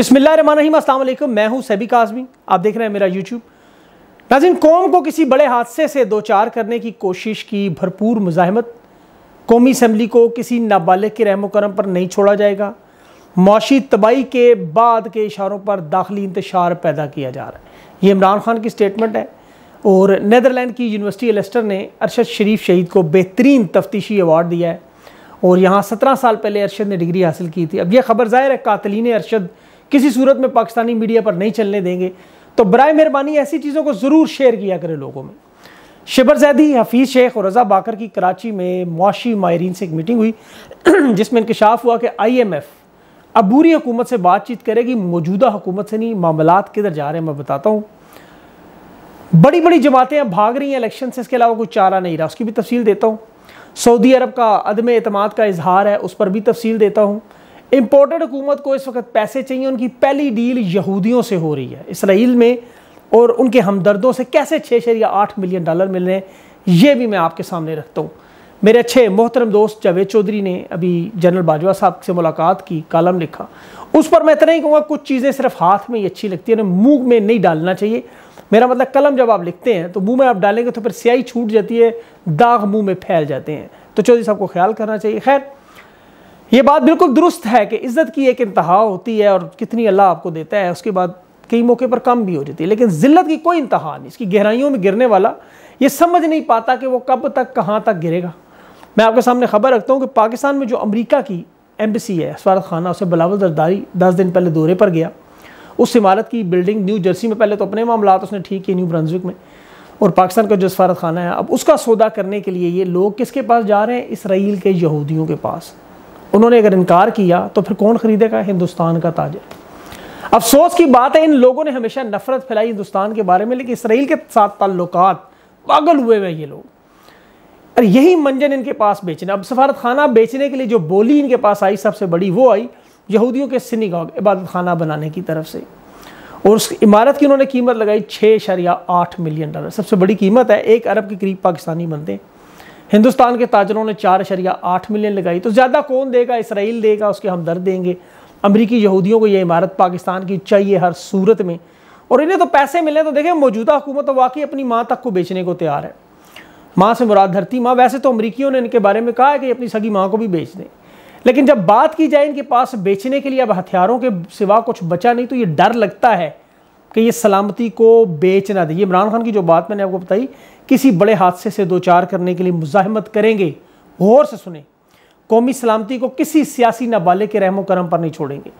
बिस्मिल्लाम अल्लाम मैं हूं सैबी काजमी आप देख रहे हैं मेरा यूट्यूब नाजिन कौम को किसी बड़े हादसे से दो चार करने की कोशिश की भरपूर मुजाहमत कौमी असम्बली को किसी नाबालिग के रहम करम पर नहीं छोड़ा जाएगा मुशी तबाही के बाद के इशारों पर दाखिली इंतशार पैदा किया जा रहा है ये इमरान खान की स्टेटमेंट है और नदरलैंड की यूनिवर्सिटी एलेस्टर ने अरशद शरीफ शहीद को बेहतरीन तफ्तीशी अवार्ड दिया है और यहाँ सत्रह साल पहले अरशद ने डिग्री हासिल की थी अब यह खबर ज़ाहिर है कातलीन अरशद किसी सूरत में पाकिस्तानी मीडिया पर नहीं चलने देंगे तो बर मेहरबानी ऐसी चीज़ों को ज़रूर शेयर किया करें लोगों में शिबर जैदी हफीज़ शेख और रज़ा बाकर की कराची में मुआशी माहरीन से एक मीटिंग हुई जिसमें इंकशाफ हुआ कि आई एम एफ़ अबूरी हुकूमत से बातचीत करेगी मौजूदा हुकूमत से नहीं मामला किधर जा रहे हैं मैं बताता हूँ बड़ी बड़ी जमातें अब भाग रही हैं इलेक्शन से इसके अलावा कोई चारा नहीं रहा उसकी भी तफसील देता हूँ सऊदी अरब का अदम अतमाद का इजहार है उस पर भी तफसील देता हूँ इम्पोर्टेड हुकूमत को इस वक्त पैसे चाहिए उनकी पहली डील यहूदियों से हो रही है इसराइल में और उनके हमदर्दों से कैसे छः या आठ मिलियन डॉलर मिल रहे हैं ये भी मैं आपके सामने रखता हूँ मेरे अच्छे मोहतरम दोस्त जावेद चौधरी ने अभी जनरल बाजवा साहब से मुलाकात की कालम लिखा उस पर मैं इतना ही कहूँगा कुछ चीज़ें सिर्फ हाथ में ही अच्छी लगती है मुँह में नहीं डालना चाहिए मेरा मतलब कलम जब आप लिखते हैं तो मुंह में आप डालेंगे तो फिर स्याही छूट जाती है दाग मुंह में फैल जाते हैं तो चौधरी साहब को ख्याल करना चाहिए खैर ये बात बिल्कुल दुरुस्त है कि इज़्ज़त की एक इंतहा होती है और कितनी अल्लाह आपको देता है उसके बाद कई मौके पर कम भी हो जाती है लेकिन जिल्लत की कोई इंतहा नहीं इसकी गहराइयों में गिरने वाला ये समझ नहीं पाता कि वो कब तक कहाँ तक गिरेगा मैं आपके सामने खबर रखता हूँ कि पाकिस्तान में जो अमरीका की एम्बसी है सफारत खाना उसे बिलावल जरदारी दस दिन पहले दौरे पर गया उस इमारत की बिल्डिंग न्यू जर्सी में पहले तो अपने मामला उसने ठीक किए न्यू ब्रांजविक में और पाकिस्तान का जो सफारत खाना है अब उसका सौदा करने के लिए ये लोग किसके पास जा रहे हैं इसराइल के यहूदियों के पास उन्होंने अगर इनकार किया तो फिर कौन खरीदेगा हिंदुस्तान का ताजर अफसोस की बात है इन लोगों ने हमेशा नफरत फैलाई हिंदुस्तान के बारे में लेकिन इसराइल के साथ ताल्लुक पागल हुए हुए ये लोग और यही मंजन इनके पास बेचना अब सफारत खाना बेचने के लिए जो बोली इनके पास आई सबसे बड़ी वो आई यहूदियों के सिनीगॉग इबादत खाना बनाने की तरफ से और उस इमारत की उन्होंने कीमत लगाई छः शरिया आठ मिलियन डॉलर सबसे बड़ी कीमत है एक अरब के करीब पाकिस्तानी बनते हैं हिंदुस्तान के ताजरों ने चार शरिया आठ मिलियन लगाई तो ज़्यादा कौन देगा इसराइल देगा उसके हम दर्द देंगे अमरीकी यहूदियों को यह इमारत पाकिस्तान की चाहिए हर सूरत में और इन्हें तो पैसे मिले तो देखें मौजूदा हुकूमत तो वाकई अपनी माँ तक को बेचने को तैयार है माँ से मुराद धरती माँ वैसे तो अमरीकियों ने इनके बारे में कहा है कि अपनी सगी माँ को भी बेच दें लेकिन जब बात की जाए इनके पास बेचने के लिए अब हथियारों के सिवा कुछ बचा नहीं तो ये डर लगता है कि ये सलामती को बेच ना दे इमरान खान की जो बात मैंने आपको बताई किसी बड़े हादसे से दो चार करने के लिए मुजाहमत करेंगे गौर से सुने कौमी सलामती को किसी सियासी नाबालिग के रहमो करम पर नहीं छोड़ेंगे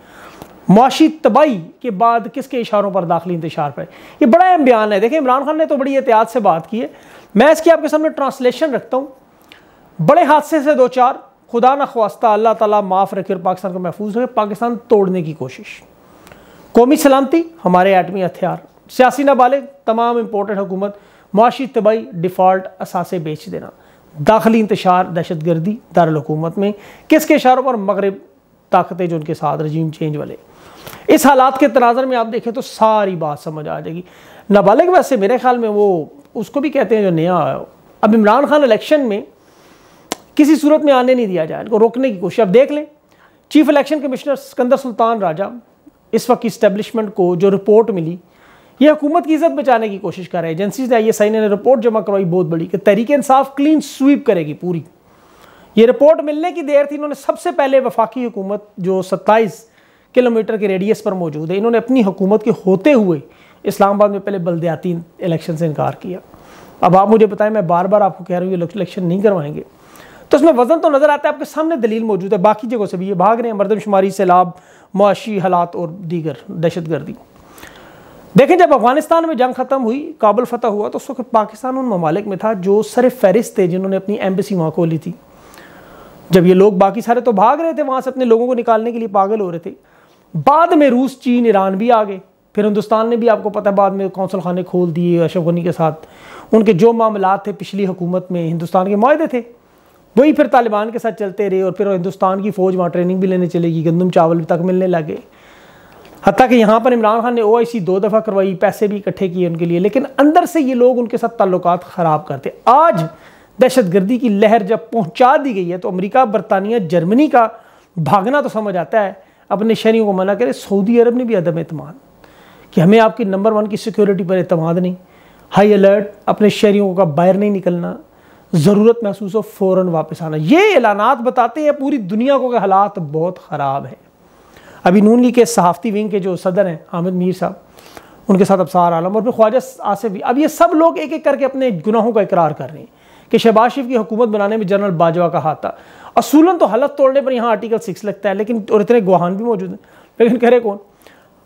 माशी तबाही के बाद किसके इशारों पर दाखिल इंतजार पर यह बड़ा अहम बयान है देखिए इमरान खान ने तो बड़ी एहतियात से बात की है मैं इसकी आपके सामने ट्रांसलेशन रखता हूँ बड़े हादसे से दो चार खुदा न खास्ता अल्लाह ताला माफ़ रखे और पाकिस्तान को महफूज रखे पाकिस्तान तोड़ने की कोशिश कौमी सलामती हमारे एटमी हथियार सियासी नाबालिग तमाम इंपोर्टेंट हुकूमत माशी तबाही डिफ़ॉल्ट असासे बेच देना दाखिली इंतशार दहशत गर्दी दारकूमत में किसके इशारों पर मगरब ताकतें जो उनके साथ रजीम चेंज वाले इस हालात के तनाजर में आप देखें तो सारी बात समझ आ जाएगी नाबालिग वैसे मेरे ख्याल में वो उसको भी कहते हैं जो नया आया हो अब इमरान खान इलेक्शन में किसी सूरत में आने नहीं दिया जाए इनको रोकने की कोशिश अब देख लें chief election commissioner Sikandar Sultan Raja इस वक्त की इस्टेब्लिशमेंट को जो रिपोर्ट मिली ये हुकूमत की इज्जत बचाने की कोशिश कर रहे हैं एजेंसीज ने आई एस आई ने रिपोर्ट जमा करवाई बहुत बड़ी कि तरीके इंसाफ क्लीन स्वीप करेगी पूरी ये रिपोर्ट मिलने की देर थी इन्होंने सबसे पहले वफाकी हुकूमत जो सत्ताईस किलोमीटर के रेडियस पर मौजूद है इन्होंने अपनी हुकूमत के होते हुए इस्लामाबाद में पहले बलदयाती इलेक्शन से इनकार किया अब आप मुझे बताएं मैं बार बार आपको कह रहा हूँ ये इलेक्शन नहीं करवाएंगे तो उसमें वजन तो नज़र आता है आपके सामने दलील मौजूद है बाकी जगहों से भी ये भाग रहे हैं मरदमशुमारी सैलाब मुआशी हालात और दीगर दहशत गर्दी देखें जब अफगानिस्तान में जंग खत्म हुई काबुल फतह हुआ तो उस वक्त पाकिस्तान उन ममालिक में था जो सर फहरिस्त थे जिन्होंने अपनी एम्बेसी वहाँ खोली थी जब ये लोग बाकी सारे तो भाग रहे थे वहाँ से अपने लोगों को निकालने के लिए पागल हो रहे थे बाद में रूस चीन ईरान भी आ गए फिर हिंदुस्तान ने भी आपको पता है बाद में कौंसल खाने खोल दिए अशोक गनी के साथ उनके जो मामला थे पिछली हुकूमत में हिंदुस्तान के माहदे थे वही फिर तालिबान के साथ चलते रहे और फिर हिंदुस्तान की फ़ौज वहाँ ट्रेनिंग भी लेने चलेगी गंदम चावल तक मिलने लगे हती कि यहाँ पर इमरान खान ने ओ दो दफ़ा करवाई पैसे भी इकट्ठे किए उनके लिए लेकिन अंदर से ये लोग उनके साथ ताल्लुक ख़राब करते आज दहशत गर्दी की लहर जब पहुँचा दी गई है तो अमरीका बरतानिया जर्मनी का भागना तो समझ आता है अपने शहरीों को मना करे सऊदी अरब ने भी अदम एतम कि हमें आपकी नंबर वन की सिक्योरिटी पर अतमाद नहीं हाई अलर्ट अपने शहरीों का बाहर नहीं निकलना ज़रूरत महसूस हो फ़ौर वापस आना ये ऐलानात बताते हैं पूरी दुनिया को कि हालात बहुत ख़राब है अभी नून लीग के सहाफ़ती विंग के जो सदर हैं आमिर मीर साहब उनके साथ अबसार आलम और फिर ख्वाजा आसिफ भी अब ये सब लोग एक एक करके अपने गुनाहों का इकरार कर रहे हैं कि शहबाज शरीफ की हुकूमत बनाने में जनरल बाजवा का हाथ था असूलन तो हलत तोड़ने पर यहाँ आर्टिकल सिक्स लगता है लेकिन और इतने गुहान भी मौजूद हैं लेकिन करे कौन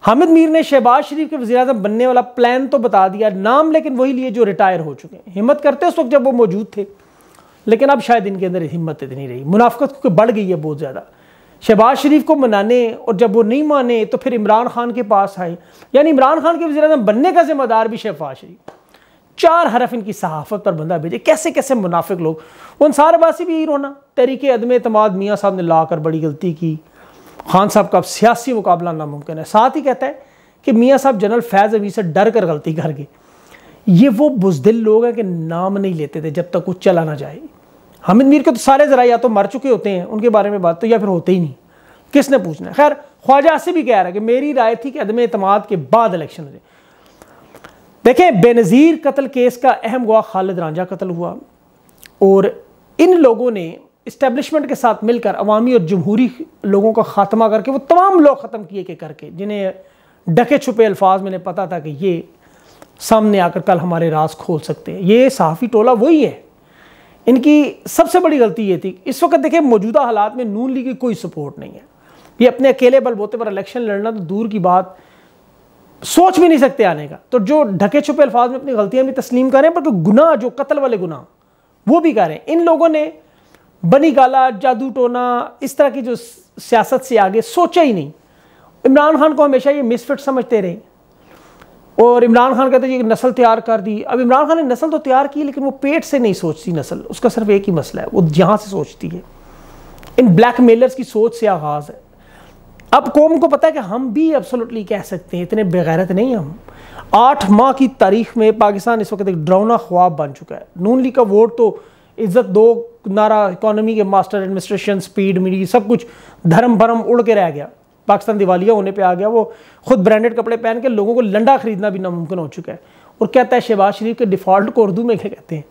हामिद मीर ने शहबाज शरीफ के वजी अजम बनने वाला प्लान तो बता दिया नाम लेकिन वही लिए जो रिटायर हो चुके हैं हिम्मत करते उस वक्त जब वो मौजूद थे लेकिन अब शायद इनके अंदर हिम्मत इतनी रही मुनाफ्त बढ़ गई है बहुत ज़्यादा शहबाज शरीफ को मनाने और जब वो नहीं माने तो फिर इमरान खान के पास आए यानी इमरान खान के वजीरम बनने का जिम्मेदार भी शहबाज शरीफ चार हरफ इनकी सहाफत पर बंदा भेजे कैसे कैसे मुनाफिक लोग उन अनसार बासी भी रोना तरीक अदम अतमाद मियाँ साहब ने ला कर बड़ी गलती की खान साहब का अब सियासी मुकाबला नामुमकिन है साथ ही कहता है कि मियाँ साहब जनरल फैज़ अभी से डर कर गलती कर गए ये वो बुजदिल लोग हैं कि नाम नहीं लेते थे जब तक कुछ चला ना जाए हामिद मीर के तो सारे जरा या तो मर चुके होते हैं उनके बारे में बात तो या फिर होते ही नहीं किसने पूछना है खैर ख्वाजा से भी कह रहा है कि मेरी राय थी कि अदम अतमाद के बाद इलेक्शन हो जाए देखें बेनज़ीर कत्ल केस का अहम हुआ खालिद रांझा कत्ल हुआ और इन लोगों ने इस्टेबलिशमेंट के साथ मिलकर अवामी और जमहूरी लोगों का खात्मा करके वो तमाम लोग ख़त्म किए के करके जिन्हें डके छुपे अल्फाज मैंने पता था कि ये सामने आकर कल हमारे रास खोल सकते हैं ये सहाफ़ी टोला वही है इनकी सबसे बड़ी गलती ये थी इस वक्त देखिए मौजूदा हालात में नून लीग की कोई सपोर्ट नहीं है ये अपने अकेले बलबोते पर इलेक्शन लड़ना तो दूर की बात सोच भी नहीं सकते आने का तो जो ढके छुपे अल्फाज में अपनी गलतियां भी तस्लीम करें पर तो गुनाह जो कत्ल वाले गुनाह वो भी करें इन लोगों ने बनी गाला जादू टोना इस तरह की जो सियासत से आगे सोचा ही नहीं इमरान खान को हमेशा ये मिसफिट समझते रहे और इमरान खान कहते हैं कि नस्ल तैयार कर दी अब इमरान खान ने नस्ल तो तैयार की लेकिन वो पेट से नहीं सोचती नस्ल उसका सिर्फ एक ही मसला है वो जहाँ से सोचती है इन ब्लैक मेलर्स की सोच से आगाज़ है अब कौम को पता है कि हम भी एब्सोल्युटली कह सकते हैं इतने बेगैरत नहीं हम आठ माह की तारीख में पाकिस्तान इस वक्त एक डरावना ख्वाब बन चुका है नून लीग का वोट तो इज्जत दो नारा इकॉनमी के मास्टर एडमिनिस्ट्रेशन स्पीड मिली सब कुछ धर्म भरम उड़ के रह गया पाकिस्तान दिवालिया होने पे आ गया वो खुद ब्रांडेड कपड़े पहन के लोगों को लंडा खरीदना भी नामुमकिन हो चुका है और कहता है शहबाज शरीफ के डिफ़ॉल्ट को उर्दू में क्या कहते हैं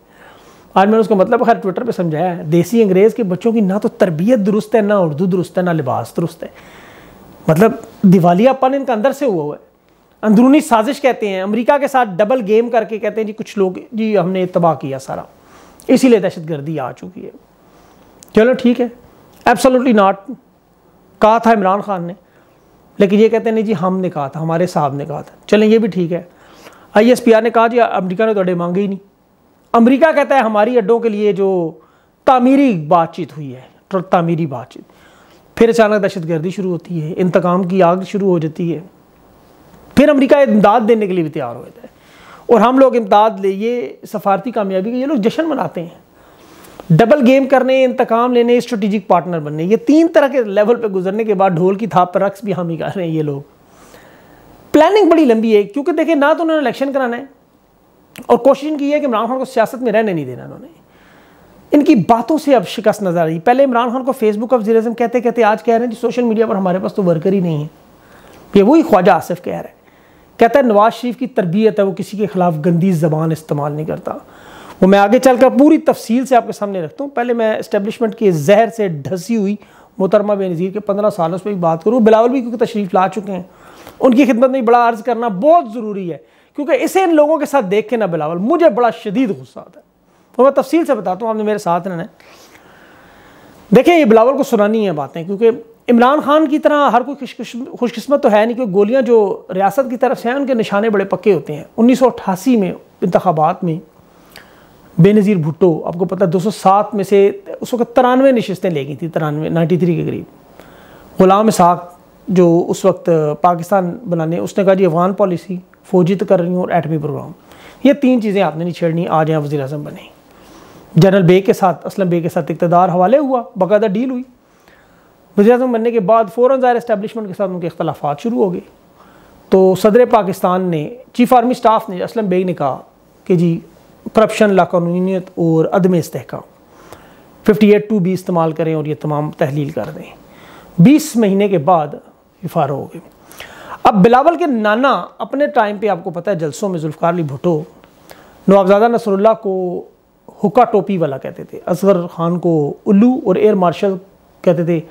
आज मैंने उसका मतलब खैर ट्विटर पर समझाया है देसी अंग्रेज़ के बच्चों की ना तो तरबियत दुरुस्त है ना उर्दू दुरुस्त है ना लिबास दुरुस्त है मतलब दिवालियापन इनका अंदर से हुआ हुआ है अंदरूनी साजिश कहते हैं अमेरिका के साथ डबल गेम करके कहते हैं जी कुछ लोग जी हमने तबाह किया सारा इसीलिए दहशतगर्दी आ चुकी है चलो ठीक है एब्सोल्युटली नॉट कहा था इमरान खान ने लेकिन ये कहते हैं नहीं जी हमने कहा था हमारे साहब ने कहा था चलें ये भी ठीक है आर ने कहा जी अमरीका ने तो अड्डे मांगे ही नहीं अमरीका कहता है हमारी अड्डों के लिए जो तामीरी बातचीत हुई है तो तामीरी बातचीत फिर अचानक दहशत गर्दी शुरू होती है इंतकाम की आग शुरू हो जाती है फिर अमरीका इमदाद देने के लिए भी तैयार हो जाता है और हम लोग इमदाद ले ये सफारती कामयाबी के ये लोग जश्न मनाते हैं डबल गेम करने इंतकाम लेने स्ट्रेटेजिक पार्टनर बनने ये तीन तरह के लेवल पे गुजरने के बाद ढोल की थाप पर रक्स भी हम ही कर रहे हैं ये लोग प्लानिंग बड़ी लंबी है क्योंकि देखिए ना तो उन्होंने इलेक्शन कराना है और कोशिश की है कि इमरान खान को सियासत में रहने नहीं देना उन्होंने इनकी बातों से अब शिकस्त नजर आ रही पहले इमरान खान को फेसबुक ऑफ जीरजम कहते कहते आज कह रहे हैं कि सोशल मीडिया पर हमारे पास तो वर्कर ही नहीं है ये वही ख्वाजा आसिफ कह रहे हैं कहता है नवाज शरीफ की तरबियत है वो किसी के खिलाफ गंदी जबान इस्तेमाल नहीं करता वो मैं आगे चलकर पूरी तफसील से आपके सामने रखता हूँ पहले मैं इस्टेब्लिशमेंट के जहर से ढसी हुई मोहतरमा बेनज़ीर के पंद्रह सालों से भी बात करूँ बिलावल भी क्योंकि तशरीफ़ ला चुके हैं उनकी खिदमत में बड़ा अर्ज़ करना बहुत ज़रूरी है क्योंकि इसे इन लोगों के साथ देख के ना बिलावल मुझे बड़ा शदीद गुस्सा आता है तो मैं तफसील से बताता हूँ आपने मेरे साथ रहना है देखिए ये बिलावल को सुनानी है बातें क्योंकि इमरान खान की तरह हर कोई खुशकस्मत तो है नहीं क्योंकि गोलियाँ जो रियासत की तरफ से हैं उनके निशाने बड़े पक्के होते हैं उन्नीस सौ अट्ठासी में इंतबात में बेनज़ीर भुट्टो आपको पता सौ सात में से उस वक्त तिरानवे नशस्तें ले गई थी तिरानवे नाइन्टी थ्री के करीब ग़ुलाम साख जो उस वक्त पाकिस्तान बनाने उसने कहा जी अफगान पॉलिसी फौजी तकर्री तो और एटमी प्रोग्राम ये तीन चीज़ें आपने नहीं छेड़नी आज यहाँ वजी अजम बने जनरल बे के साथ असलम बे के साथ इकतदार हवाले हुआ बाकायदा डील हुई वजी अजम बनने के बाद फ़ौरन ज़ाहिर इस्टेबलिशमेंट के साथ उनके अख्तलाफा शुरू हो गए तो सदर पाकिस्तान ने चीफ आर्मी स्टाफ ने असलम बेग ने कहा कि जी करप्शन लाकानूनीत और अदम इसकाम फिफ्टी एट टू भी इस्तेमाल करें और ये तमाम तहलील कर दें बीस महीने के बाद ये फारो हो गए अब बिलावल के नाना अपने टाइम पर आपको पता है जलसों में जुल्फ़ार अली भुटो नवाबजादा नसरुल्ला को हुक्का टोपी वाला कहते थे असगर खान को उल्लू और एयर मार्शल कहते थे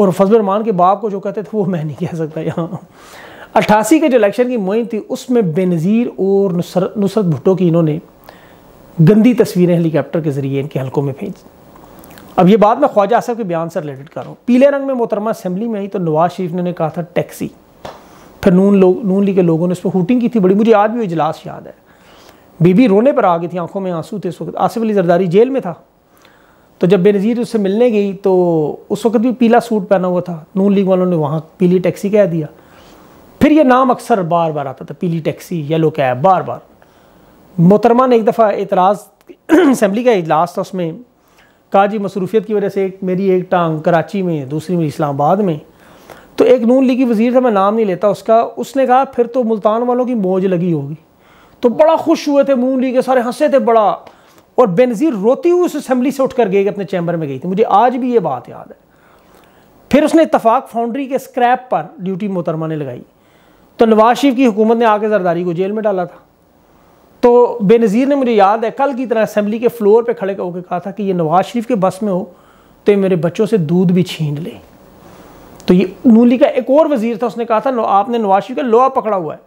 और फजल रमान के बाप को जो कहते थे वो मैं नहीं कह सकता यहाँ अट्ठासी के जो इलेक्शन की मुहिम थी उसमें बेनज़ीर और नुसरत भुटो की इन्होंने गंदी तस्वीरें हेलीकॉप्टर के ज़रिए इनके हल्कों में भेज अब ये बात मैं ख्वाजा आसफ के बयान से रिलेटेड कर रहा हूँ पीले रंग में मोहतरमा असम्बली में आई तो नवाज शरीफ ने कहा था टैक्सी फिर नून लोग नून लीग के लोगों ने उस पर हुटिंग की थी बड़ी मुझे आज भी वो इजलास याद है बीबी रोने पर आ गई थी आंखों में आंसू थे उस वक्त आसिफ अली जरदारी जेल में था तो जब बेनज़ीर उससे मिलने गई तो उस वक्त भी पीला सूट पहना हुआ था नून लीग वालों ने वहाँ पीली टैक्सी कह दिया फिर ये नाम अक्सर बार बार आता था पीली टैक्सी येलो कैब बार बार मोहतरमा ने एक दफ़ा एतराज़ असम्बली का इजलास था उसमें कहा जी मसरूफियत की वजह से एक मेरी एक टांग कराची में दूसरी मेरी इस्लामाबाद में तो एक नून लीग की वज़ीर था मैं नाम नहीं लेता उसका उसने कहा फिर तो मुल्तान वालों की मौज लगी होगी तो बड़ा खुश हुए थे नून लीग के सारे हंसे थे बड़ा और बेनज़ीर रोती हुई उस असम्बली से उठ कर गई अपने चैम्बर में गई थी मुझे आज भी ये बात याद है फिर उसने इतफाक़ फाउंड्री के स्क्रैप पर ड्यूटी मोहतरमा ने लगाई तो नवाज शरीफ की हुकूमत ने आके जरदारी को जेल में डाला था तो बेनज़ीर ने मुझे याद है कल की तरह असम्बली के फ्लोर पे खड़े होकर कहा था कि ये नवाज शरीफ के बस में हो तो ये मेरे बच्चों से दूध भी छीन ले तो ये नूली का एक और वजीर था उसने कहा था आपने नवाज शरीफ का लोहा पकड़ा हुआ है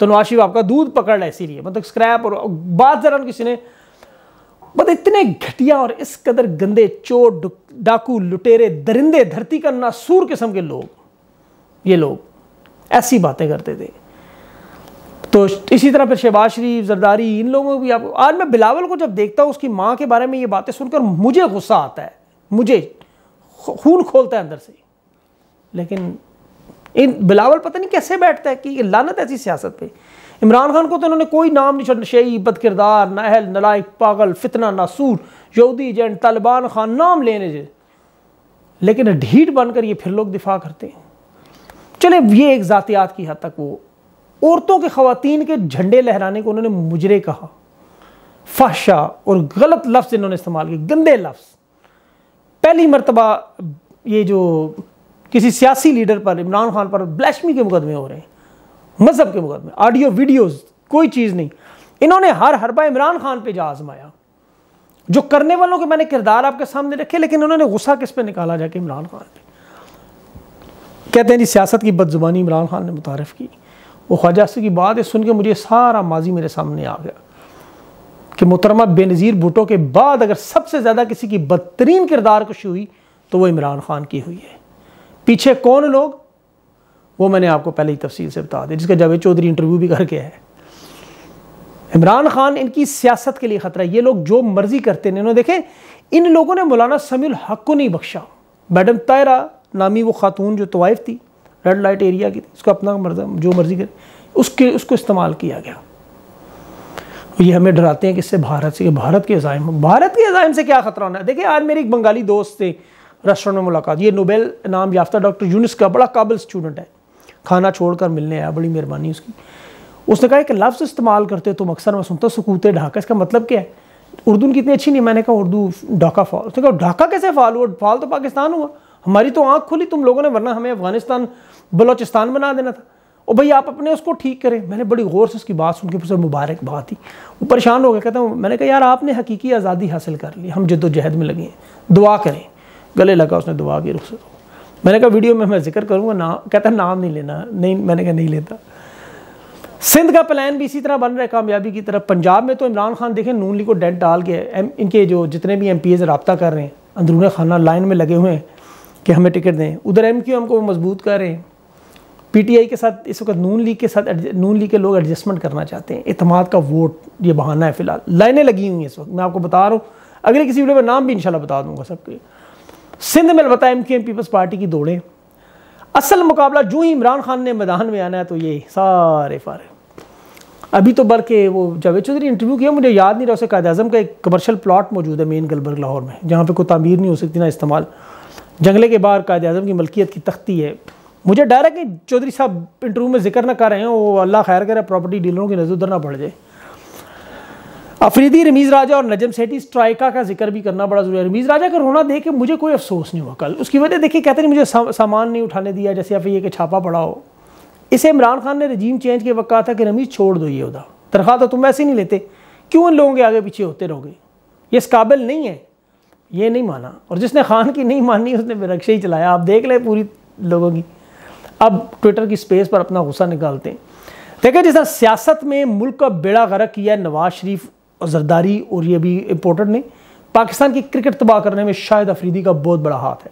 तो नवाज शरीफ आपका दूध पकड़ रहा है इसीलिए मतलब स्क्रैप और बात ज़रा किसी ने मतलब इतने घटिया और इस कदर गंदे चोर डाकू लुटेरे दरिंदे धरती का नासूर किस्म के लोग ये लोग ऐसी बातें करते थे तो इसी तरह फिर शहबाज शरीफ जरदारी इन लोगों को भी आप आज मैं बिलावल को जब देखता हूँ उसकी माँ के बारे में ये बातें सुनकर मुझे गुस्सा आता है मुझे खून खोलता है अंदर से लेकिन इन बिलावल पता नहीं कैसे बैठता है कि लानत ऐसी सियासत पे इमरान खान को तो इन्होंने कोई नाम नहीं छोड़ा बद किरदार नाहल नलायक पागल फितना नासूर यहूदी एजेंट तालिबान खान नाम लेने जे लेकिन ढीठ बनकर ये फिर लोग दिफा करते हैं चले ये एक ज़ातियात की हद तक वो औरतों के खातन के झंडे लहराने को उन्होंने मुजरे कहा फाशा और गलत लफ्ज़ इन्होंने इस्तेमाल किए गंदे लफ्ज़ पहली मरतबा ये जो किसी सियासी लीडर पर इमरान खान पर ब्लैशमी के मुकदमे हो रहे हैं मज़हब के मुकदमे ऑडियो वीडियोस कोई चीज़ नहीं इन्होंने हर हरबा इमरान खान पे जा आजमाया जो करने वालों के मैंने किरदार आपके सामने रखे लेकिन उन्होंने गुस्सा किस पे निकाला जाके इमरान खान पे कहते हैं जी सियासत की बदजुबानी इमरान खान ने मुतारफ़ की वो ख्वाजा से की बात है सुन के मुझे सारा माजी मेरे सामने आ गया कि मुतरमा बेनज़ीर भुटो के बाद अगर सबसे ज़्यादा किसी की बदतरीन किरदार कशी हुई तो वो इमरान खान की हुई है पीछे कौन लोग वो मैंने आपको पहले ही तफसील से बता दिया जिसका जावेद चौधरी इंटरव्यू भी करके है इमरान खान इनकी सियासत के लिए ख़तरा है ये लोग जो मर्ज़ी करते हैं इन्होंने देखें इन लोगों ने मौलाना समील हक को नहीं बख्शा मैडम तायरा नामी वो खातून जो तवाइफ थी रेड लाइट एरिया की उसका अपना मर्जा जो मर्जी करे उसके उसको इस्तेमाल किया गया तो ये हमें डराते हैं किससे भारत से भारत के अजायम भारत के अजायम से क्या ख़तरा होना है देखिए आज मेरे एक बंगाली दोस्त थे रेस्टोरेंट में मुलाकात ये नोबेल नाम याफ्ता डॉक्टर यूनिस का बड़ा काबिल स्टूडेंट है खाना छोड़कर मिलने आया बड़ी मेहरबानी उसकी उसने कहा कि लफ्ज़ इस्तेमाल करते तुम अक्सर मैं सुनता सकूत ढाका इसका मतलब क्या है उर्दू की इतनी अच्छी नहीं मैंने कहा उर्दू ढाका फॉल उसने कहा ढाका कैसे फाल हुआ फाल तो पाकिस्तान हुआ हमारी तो आँख खुली तुम लोगों ने वरना हमें अफगानिस्तान बलोचिस्तान बना देना था और भाई आप अपने उसको ठीक करें मैंने बड़ी गौर से उसकी बात सुन के फिर मुबारकबाद थी वो परेशान हो गया कहता हूँ मैंने कहा यार आपने हकीकी आज़ादी हासिल कर ली हम जद्दोजहद में लगे हैं दुआ करें गले लगा उसने दुआ की रुख मैंने कहा वीडियो में मैं जिक्र करूँगा ना कहता नाम नहीं लेना नहीं मैंने कहा नहीं लेता सिंध का प्लान भी इसी तरह बन रहा है कामयाबी की तरफ पंजाब में तो इमरान खान देखें नून ली को डेंट डाल के एम, इनके जो जितने भी एम पी एज रबता कर रहे हैं अंदरून खाना लाइन में लगे हुए हैं कि हमें टिकट दें उधर एम क्यू एम को मजबूत कर रहे हैं पीटीआई के साथ इस वक्त नून लीग के साथ नून लीग के लोग एडजस्टमेंट करना चाहते हैं इतमाद का वोट ये बहाना है फिलहाल लाइनें लगी हुई हैं इस वक्त मैं आपको बता रहा हूँ अगले किसी वीडियो में नाम भी इंशाल्लाह बता दूंगा सबके सिंध में बताया M Q M Peoples Party की दौड़ें असल मुकाबला जो ही इमरान खान ने मैदान में आना है तो ये सारे फारे अभी तो बर के वो जावेद चौधरी इंटरव्यू किया मुझे याद नहीं रहा उसे कायद अजम का एक कमर्शल प्लाट मौजूद है मेन गलबर्ग लाहौर में जहाँ पर कोई तमीर नहीं हो सकती ना इस्तेमाल जंगले के बाहर कायद अजम की मलकियत की तख्ती है मुझे डर है कि चौधरी साहब इंटरव्यू में जिक्र ना कर रहे हैं वो अल्लाह खैर करे प्रॉपर्टी डीलरों की नज़र उधर ना पड़ जाए अफरीदी रमीज़ राजा और नजम सेठी स्ट्राइका का जिक्र भी करना बड़ा जरूरी है रमीज़ राजा का रोना देख के मुझे कोई अफसोस नहीं हुआ कल उसकी वजह देखिए कहते नहीं मुझे सामान नहीं उठाने दिया जैसे आप ये कि छापा पड़ा हो इसे इमरान खान ने रजीम चेंज के वक्त कहा था कि रमीज़ छोड़ दो ये उदा तनख्वाह तो तुम ऐसे नहीं लेते क्यों इन लोगों के आगे पीछे होते रहोगे ये इस काबिल नहीं है ये नहीं माना और जिसने खान की नहीं मानी उसने रक्षा ही चलाया आप देख लें पूरी लोगों की अब ट्विटर की स्पेस पर अपना गुस्सा निकालते हैं देखिए जैसा सियासत में मुल्क का बेड़ा गर्क किया है नवाज शरीफ और जरदारी और ये भी इम्पोर्टेंट ने पाकिस्तान की क्रिकेट तबाह करने में शाहिद अफरीदी का बहुत बड़ा हाथ है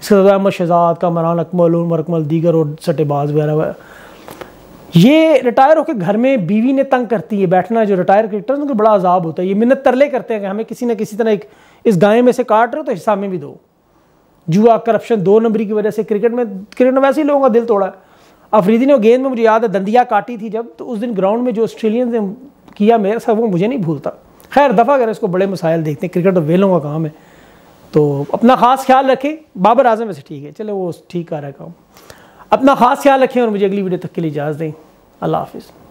इसके अलावा अहमद शहजाद मरान अकमल उमर अकमल दीगर और सटेबाज वगैरह ये रिटायर होकर घर में बीवी ने तंग करती है बैठना जो रिटायर क्रिकेटर उनको बड़ा अजाब होता है ये मिन्नत तरले करते हैं कि हमें किसी ना किसी तरह एक इस गाय में से काट रहे हो तो हिस्सा में भी दो जुआ करप्शन दो नंबरी की वजह से क्रिकेट में क्रिकेट में वैसे ही लोगों का दिल तोड़ा अफरीदी ने गेंद में मुझे याद है दंदिया काटी थी जब तो उस दिन ग्राउंड में जो ऑस्ट्रेलियंस ने किया मेरे साथ वो मुझे नहीं भूलता खैर दफ़ा कर इसको बड़े मसाइल देखते हैं क्रिकेट तो वेलों का काम है तो अपना खास ख्याल रखें बाबर आजम वैसे ठीक है चलो वो ठीक आ रहा है काम अपना खास ख्याल रखें और मुझे अगली वीडियो तक के लिए इजाज़ दें अल्लाह हाफिज़